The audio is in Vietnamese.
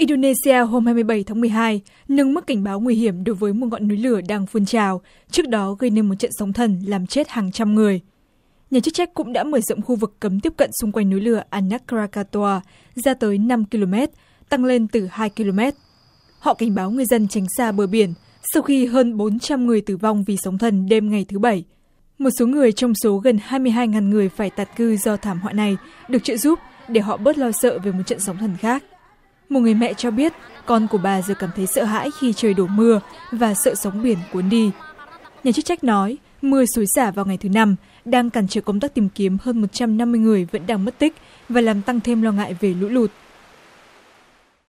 Indonesia hôm 27 tháng 12 nâng mức cảnh báo nguy hiểm đối với một ngọn núi lửa đang phun trào trước đó gây nên một trận sóng thần làm chết hàng trăm người nhà chức trách cũng đã mở rộng khu vực cấm tiếp cận xung quanh núi lửa Anak na ra tới năm km, tăng lên từ hai km. họ cảnh báo người dân tránh xa bờ biển sau khi hơn 400 người tử vong vì sóng thần đêm ngày thứ bảy một số người trong số gần 22.000 người phải tạt cư do thảm họa này được trợ giúp để họ bớt lo sợ về một trận sóng thần khác một người mẹ cho biết con của bà giờ cảm thấy sợ hãi khi trời đổ mưa và sợ sóng biển cuốn đi nhà chức trách nói mưa xối xả vào ngày thứ năm đang cản trở công tác tìm kiếm hơn 150 người vẫn đang mất tích và làm tăng thêm lo ngại về lũ lụt